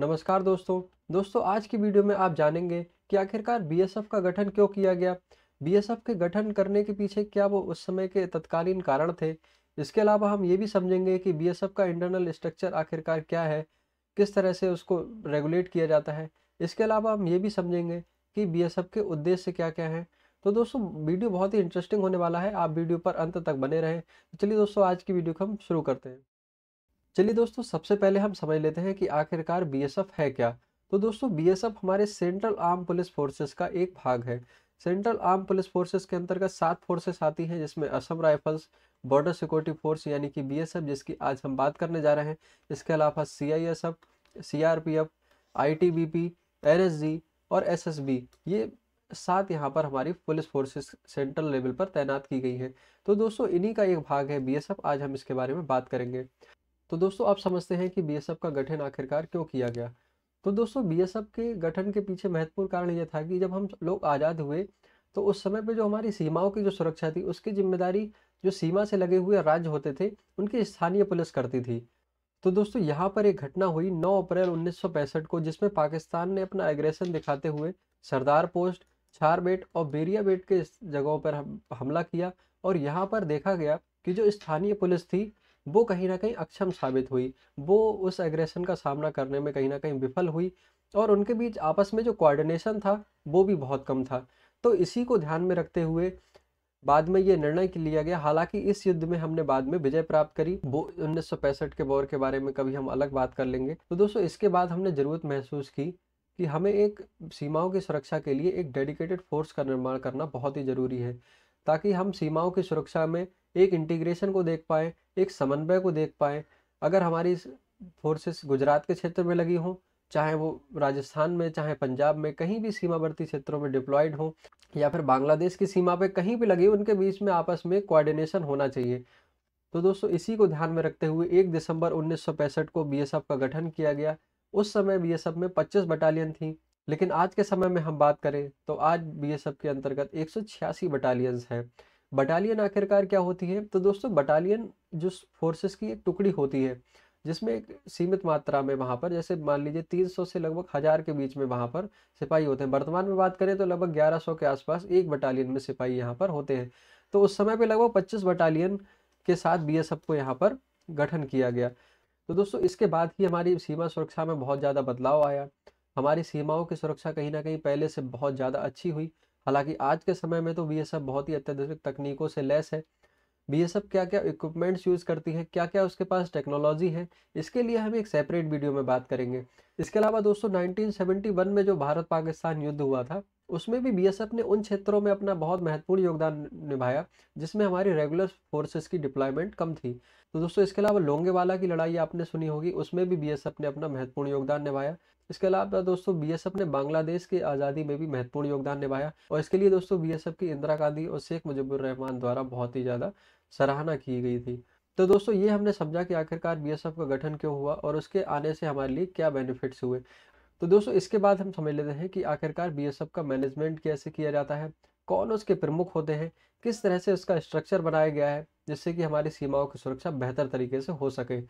नमस्कार दोस्तों दोस्तों आज की वीडियो में आप जानेंगे कि आखिरकार बीएसएफ का गठन क्यों किया गया बीएसएफ के गठन करने के पीछे क्या वो उस समय के तत्कालीन कारण थे इसके अलावा हम ये भी समझेंगे कि बीएसएफ का इंटरनल स्ट्रक्चर आखिरकार क्या है किस तरह से उसको रेगुलेट किया जाता है इसके अलावा हम ये भी समझेंगे कि बी के उद्देश्य क्या क्या हैं तो दोस्तों वीडियो बहुत ही इंटरेस्टिंग होने वाला है आप वीडियो पर अंत तक बने रहें चलिए दोस्तों आज की वीडियो को हम शुरू करते हैं चलिए दोस्तों सबसे पहले हम समझ लेते हैं कि आखिरकार बी है क्या तो दोस्तों बी हमारे सेंट्रल आर्म पुलिस फोर्सेस का एक भाग है सेंट्रल आर्म पुलिस फोर्सेस के अंतर्गत सात फोर्सेस आती हैं जिसमें Assam rifles border security force यानी कि बी जिसकी आज हम बात करने जा रहे हैं इसके अलावा C C I I S F F R P T B P N S G और एस एस बी ये सात यहाँ पर हमारी पुलिस फोर्सेस सेंट्रल लेवल पर तैनात की गई हैं तो दोस्तों इन्हीं का एक भाग है बी आज हम इसके बारे में बात करेंगे तो दोस्तों आप समझते हैं कि बी का गठन आखिरकार क्यों किया गया तो दोस्तों बी के गठन के पीछे महत्वपूर्ण कारण यह था कि जब हम लोग आज़ाद हुए तो उस समय पर जो हमारी सीमाओं की जो सुरक्षा थी उसकी जिम्मेदारी जो सीमा से लगे हुए राज्य होते थे उनकी स्थानीय पुलिस करती थी तो दोस्तों यहाँ पर एक घटना हुई 9 अप्रैल उन्नीस को जिसमें पाकिस्तान ने अपना एग्रेशन दिखाते हुए सरदार पोस्ट छार बेट और बेरिया बेट के जगहों पर हमला किया और यहाँ पर देखा गया कि जो स्थानीय पुलिस थी वो कहीं ना कहीं अक्षम साबित हुई वो उस एग्रेशन का सामना करने में कहीं ना कहीं विफल हुई और उनके बीच आपस में जो कोऑर्डिनेशन था वो भी बहुत कम था तो इसी को ध्यान में रखते हुए बाद में ये निर्णय लिया गया हालांकि इस युद्ध में हमने बाद में विजय प्राप्त करी वो उन्नीस के बौर के बारे में कभी हम अलग बात कर लेंगे तो दोस्तों इसके बाद हमने ज़रूरत महसूस की कि हमें एक सीमाओं की सुरक्षा के लिए एक डेडिकेटेड फोर्स का निर्माण करना बहुत ही ज़रूरी है ताकि हम सीमाओं की सुरक्षा में एक इंटीग्रेशन को देख पाएँ एक समन्वय को देख पाएँ अगर हमारी फोर्सेस गुजरात के क्षेत्र में लगी हों चाहे वो राजस्थान में चाहे पंजाब में कहीं भी सीमावर्ती क्षेत्रों में डिप्लॉयड हो या फिर बांग्लादेश की सीमा पे कहीं भी लगी उनके बीच में आपस में कोऑर्डिनेशन होना चाहिए तो दोस्तों इसी को ध्यान में रखते हुए एक दिसंबर उन्नीस को बी का गठन किया गया उस समय बी में पच्चीस बटालियन थी लेकिन आज के समय में हम बात करें तो आज बी के अंतर्गत एक बटालियंस हैं बटालियन आखिरकार क्या होती है तो दोस्तों बटालियन जो फोर्सेस की एक टुकड़ी होती है जिसमें एक सीमित मात्रा में वहाँ पर जैसे मान लीजिए 300 से लगभग हज़ार के बीच में वहाँ पर सिपाही होते हैं वर्तमान में बात करें तो लगभग 1100 के आसपास एक बटालियन में सिपाही यहाँ पर होते हैं तो उस समय पे लगभग 25 बटालियन के साथ बीएसएफ को यहाँ पर गठन किया गया तो दोस्तों इसके बाद ही हमारी सीमा सुरक्षा में बहुत ज़्यादा बदलाव आया हमारी सीमाओं की सुरक्षा कहीं ना कहीं पहले से बहुत ज़्यादा अच्छी हुई हालांकि आज के समय में तो बी बहुत ही अत्याधुनिक तकनीकों से लैस है बी क्या क्या इक्विपमेंट्स यूज़ करती है क्या क्या उसके पास टेक्नोलॉजी है इसके लिए हम एक सेपरेट वीडियो में बात करेंगे इसके अलावा दोस्तों 1971 में जो भारत पाकिस्तान युद्ध हुआ था उसमें भी बीएसएफ ने उन क्षेत्रों में अपना बहुत महत्वपूर्ण योगदान निभाया जिसमें हमारी रेगुलर फोर्सेस की डिप्लॉयमेंट कम थी तो दोस्तों इसके अलावा लोंगेवाला की लड़ाई आपने सुनी होगी उसमें भी बीएसएफ ने अपना महत्वपूर्ण योगदान निभाया इसके अलावा दोस्तों बीएसएफ ने बांग्लादेश की आज़ादी में भी महत्वपूर्ण योगदान निभाया और इसके लिए दोस्तों बी की इंदिरा गांधी और शेख मुजीबुर रहमान द्वारा बहुत ही ज़्यादा सराहना की गई थी तो दोस्तों ये हमने समझा कि आखिरकार बीएसएफ का गठन क्यों हुआ और उसके आने से हमारे लिए क्या बेनिफिट्स हुए तो दोस्तों इसके बाद हम समझ लेते हैं कि आखिरकार बी का मैनेजमेंट कैसे किया जाता है कौन उसके प्रमुख होते हैं किस तरह से उसका स्ट्रक्चर बनाया गया है जिससे कि हमारी सीमाओं की सुरक्षा बेहतर तरीके से हो सके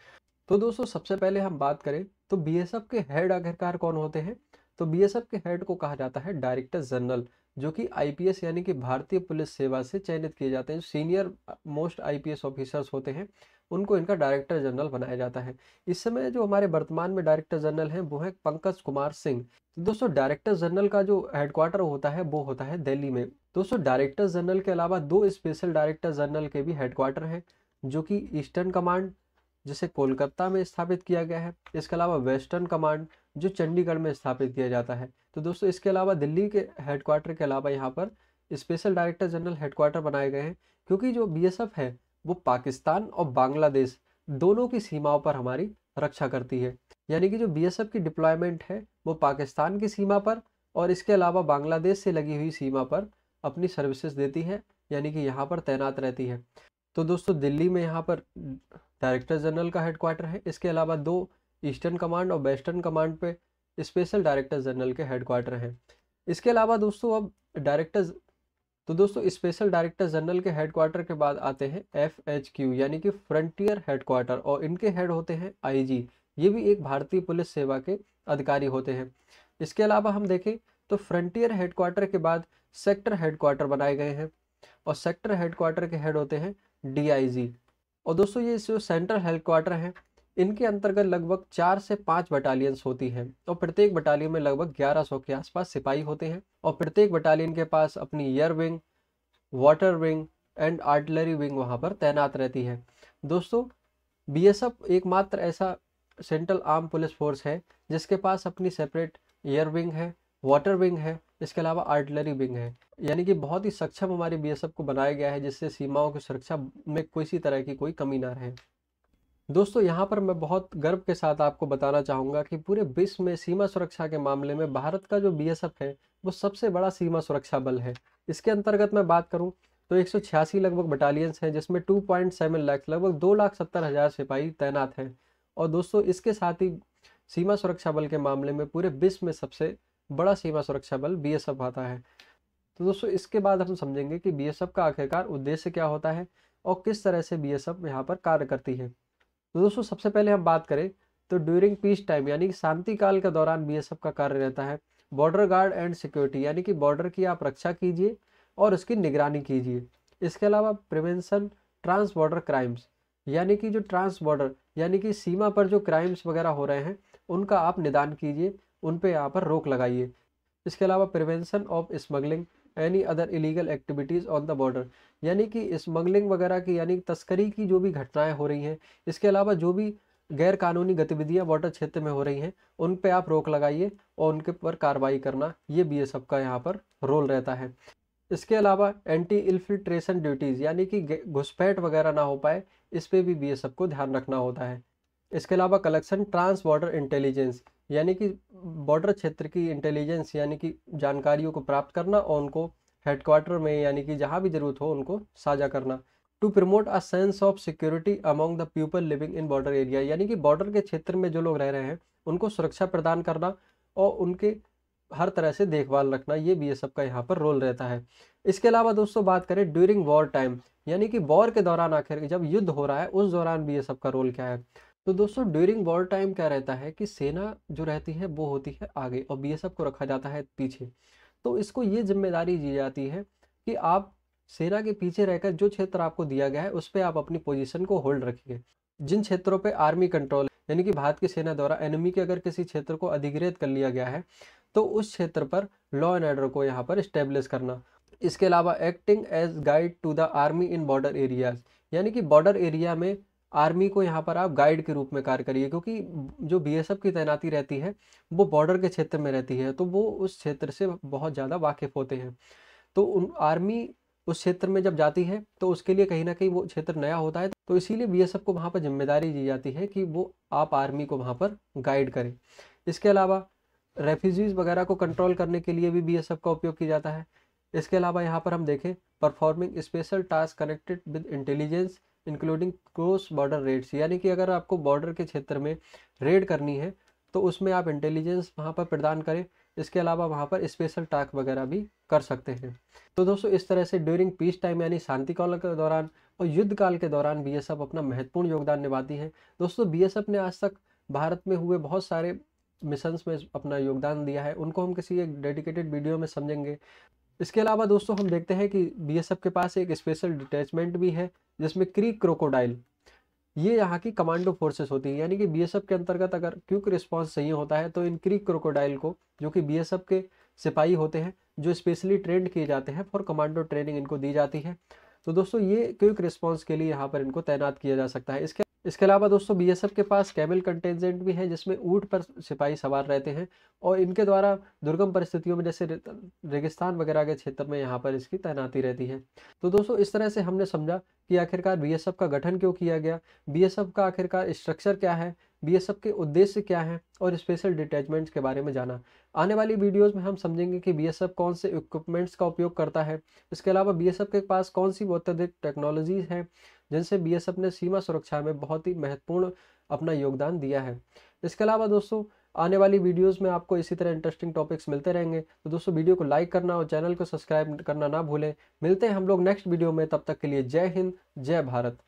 तो दोस्तों सबसे पहले हम बात करें तो बी के हेड आखिरकार कौन होते हैं तो बी के हेड को कहा जाता है डायरेक्टर जनरल जो कि आईपीएस यानी कि भारतीय पुलिस सेवा से चयनित किए जाते हैं सीनियर मोस्ट आईपीएस ऑफिसर्स होते हैं उनको इनका डायरेक्टर जनरल बनाया जाता है इस समय जो हमारे वर्तमान में डायरेक्टर जनरल हैं वो है पंकज कुमार सिंह दोस्तों डायरेक्टर जनरल का जो हेडक्वार्टर होता है वो होता है दिल्ली में दोस्तों डायरेक्टर जनरल के अलावा दो स्पेशल डायरेक्टर जनरल के भी हेडक्वार्टर हैं जो कि ईस्टर्न कमांड जिसे कोलकाता में स्थापित किया गया है इसके अलावा वेस्टर्न कमांड जो चंडीगढ़ में स्थापित किया जाता है तो दोस्तों इसके अलावा दिल्ली के हेडक्वार्टर के अलावा यहाँ पर स्पेशल डायरेक्टर जनरल हेडक्वार्टर बनाए गए हैं क्योंकि जो बीएसएफ है वो पाकिस्तान और बांग्लादेश दोनों की सीमाओं पर हमारी रक्षा करती है यानी कि जो बीएसएफ की डिप्लॉयमेंट है वो पाकिस्तान की सीमा पर और इसके अलावा बांग्लादेश से लगी हुई सीमा पर अपनी सर्विसेज देती है यानी कि यहाँ पर तैनात रहती है तो दोस्तों दिल्ली में यहाँ पर डायरेक्टर जनरल का हेडक्वार्टर है इसके अलावा दो ईस्टर्न कमांड और वेस्टर्न कमांड पे स्पेशल डायरेक्टर जनरल के हेडक्वार्टर हैं इसके अलावा दोस्तों अब डायरेक्टर तो दोस्तों स्पेशल डायरेक्टर जनरल के हेडक्वार्टर के बाद आते हैं एफ एच क्यू यानी कि फ्रंटियर हेडक्वार्टर और इनके हेड होते हैं आईजी ये भी एक भारतीय पुलिस सेवा के अधिकारी होते हैं इसके अलावा हम देखें तो फ्रंटियर हेडक्वार्टर के बाद सेक्टर हेडक्वार्टर बनाए गए हैं और सेक्टर हेडक्वार्टर के हेड होते हैं जी और दोस्तों ये जो सेंट्रल हेडक्वार्टर हैं इनके अंतर्गत लगभग चार से पाँच बटालियंस होती हैं और प्रत्येक बटालियन में लगभग 1100 के आसपास सिपाही होते हैं और प्रत्येक बटालियन के पास अपनी air wing water wing and artillery wing वहाँ पर तैनात रहती है दोस्तों बीएसएफ एकमात्र ऐसा सेंट्रल आर्म पुलिस फोर्स है जिसके पास अपनी सेपरेट एयर विंग है वाटर विंग है इसके अलावा आर्टिलरी विंग है यानी कि बहुत ही सक्षम हमारी बी को बनाया गया है जिससे सीमाओं की सुरक्षा में किसी तरह की कोई कमी ना रहे दोस्तों यहाँ पर मैं बहुत गर्व के साथ आपको बताना चाहूँगा कि पूरे विश्व में सीमा सुरक्षा के मामले में भारत का जो बी है वो सबसे बड़ा सीमा सुरक्षा बल है इसके अंतर्गत मैं बात करूँ तो एक लगभग बटालियंस हैं जिसमें टू सेवन लाख लगभग दो लाख सत्तर हज़ार सिपाही तैनात हैं और दोस्तों इसके साथ ही सीमा सुरक्षा बल के मामले में पूरे विश्व में सबसे बड़ा सीमा सुरक्षा बल बी आता है तो दोस्तों इसके बाद हम समझेंगे कि बी का आखिरकार उद्देश्य क्या होता है और किस तरह से बी एस यहाँ पर कार्य करती है तो दोस्तों सबसे पहले हम बात करें तो ड्यूरिंग पीस टाइम यानी कि शांति काल के दौरान बी का कार्य रहता है बॉर्डर गार्ड एंड सिक्योरिटी यानी कि बॉर्डर की आप रक्षा कीजिए और उसकी निगरानी कीजिए इसके अलावा प्रिवेंशन ट्रांस बॉर्डर क्राइम्स यानी कि जो ट्रांस बॉर्डर यानी कि सीमा पर जो क्राइम्स वगैरह हो रहे हैं उनका आप निदान कीजिए उन पर यहाँ पर रोक लगाइए इसके अलावा prevention of smuggling any other illegal activities on the border यानी कि स्मगलिंग वगैरह की यानी तस्करी की जो भी घटनाएं हो रही हैं इसके अलावा जो भी गैर कानूनी गतिविधियां बॉर्डर क्षेत्र में हो रही हैं उन पे आप रोक लगाइए और उनके पर कार्रवाई करना ये बी एस का यहाँ पर रोल रहता है इसके अलावा एंटी इल्फिल्ट्रेशन ड्यूटीज़ यानी कि घुसपैठ वगैरह ना हो पाए इस पर भी बी को ध्यान रखना होता है इसके अलावा कलेक्शन ट्रांस बॉर्डर इंटेलिजेंस यानी कि बॉर्डर क्षेत्र की इंटेलिजेंस यानी कि जानकारियों को प्राप्त करना और उनको हेडक्वार्टर में यानी कि जहाँ भी ज़रूरत हो उनको साझा करना to promote a sense of security among the people living in border area यानी कि बॉर्डर के क्षेत्र में जो लोग रह रहे हैं उनको सुरक्षा प्रदान करना और उनके हर तरह से देखभाल रखना ये बी एस एफ का यहाँ पर रोल रहता है इसके अलावा दोस्तों बात करें ड्यूरिंग वॉर टाइम यानी कि वॉर के दौरान आखिर जब युद्ध हो रहा है उस दौरान बी एस एफ का रोल क्या है तो दोस्तों ड्यूरिंग वॉर टाइम क्या रहता है कि सेना जो रहती है वो होती है आगे और बीएसएफ को रखा जाता है पीछे तो इसको ये जिम्मेदारी दी जाती है कि आप सेना के पीछे रहकर जो क्षेत्र आपको दिया गया है उस पर आप अपनी पोजीशन को होल्ड रखिए जिन क्षेत्रों पर आर्मी कंट्रोल यानी कि भारत की सेना द्वारा एनिमी के अगर किसी क्षेत्र को अधिग्रहित कर लिया गया है तो उस क्षेत्र पर लॉ एंड ऑर्डर को यहाँ पर स्टेब्लिश करना इसके अलावा acting as guide to the army in border areas यानी कि बॉर्डर एरिया में आर्मी को यहाँ पर आप गाइड के रूप में कार्य करिए क्योंकि जो बीएसएफ की तैनाती रहती है वो बॉर्डर के क्षेत्र में रहती है तो वो उस क्षेत्र से बहुत ज़्यादा वाकिफ़ होते हैं तो उन आर्मी उस क्षेत्र में जब जाती है तो उसके लिए कहीं ना कहीं वो क्षेत्र नया होता है तो इसीलिए बीएसएफ को वहाँ पर जिम्मेदारी दी जाती है कि वो आप आर्मी को वहाँ पर गाइड करें इसके अलावा रेफ्यूजीज़ वगैरह को कंट्रोल करने के लिए भी बी का उपयोग किया जाता है इसके अलावा यहाँ पर हम देखें performing special task connected with intelligence including cross border raids यानी कि अगर आपको बॉर्डर के क्षेत्र में रेड करनी है तो उसमें आप इंटेलिजेंस वहाँ पर प्रदान करें इसके अलावा वहाँ पर स्पेशल टास्क वगैरह भी कर सकते हैं तो दोस्तों इस तरह से ड्यूरिंग पीस टाइम यानी शांति काल के दौरान और युद्ध काल के दौरान बीएसएफ अपना महत्वपूर्ण योगदान निभाती है दोस्तों बीएसएफ ने आज तक भारत में हुए बहुत सारे मिशंस में अपना योगदान दिया है उनको हम किसी एक डेडिकेटेड वीडियो में समझेंगे इसके अलावा दोस्तों हम देखते हैं कि बी के पास एक स्पेशल डिटैचमेंट भी है जिसमें क्री क्रोकोडाइल ये यहाँ की कमांडो फोर्सेस होती है यानी कि बी के अंतर्गत अगर क्यूक रिस्पॉन्स सही होता है तो इन क्री क्रोकोडाइल को जो कि बी के सिपाही होते हैं जो स्पेशली ट्रेंड किए जाते हैं फॉर कमांडो ट्रेनिंग इनको दी जाती है तो दोस्तों ये क्यूक रिस्पॉन्स के लिए यहाँ पर इनको तैनात किया जा सकता है इसके इसके अलावा दोस्तों बी के पास कैमल कंटेजेंट भी है जिसमें ऊँट पर सिपाही सवार रहते हैं और इनके द्वारा दुर्गम परिस्थितियों में जैसे रेगिस्तान वगैरह के क्षेत्र में यहाँ पर इसकी तैनाती रहती है तो दोस्तों इस तरह से हमने समझा कि आखिरकार बी का गठन क्यों किया गया बी का आखिरकार स्ट्रक्चर क्या है बी के उद्देश्य क्या हैं और स्पेशल डिटैचमेंट्स के बारे में जाना आने वाली वीडियोज़ में हम समझेंगे कि बी कौन से इक्विपमेंट्स का उपयोग करता है इसके अलावा बी के पास कौन सी अत्यधिक टेक्नोलॉजीज हैं जिनसे बीएसएफ ने सीमा सुरक्षा में बहुत ही महत्वपूर्ण अपना योगदान दिया है इसके अलावा दोस्तों आने वाली वीडियोस में आपको इसी तरह इंटरेस्टिंग टॉपिक्स मिलते रहेंगे तो दोस्तों वीडियो को लाइक करना और चैनल को सब्सक्राइब करना ना भूलें मिलते हैं हम लोग नेक्स्ट वीडियो में तब तक के लिए जय हिंद जय भारत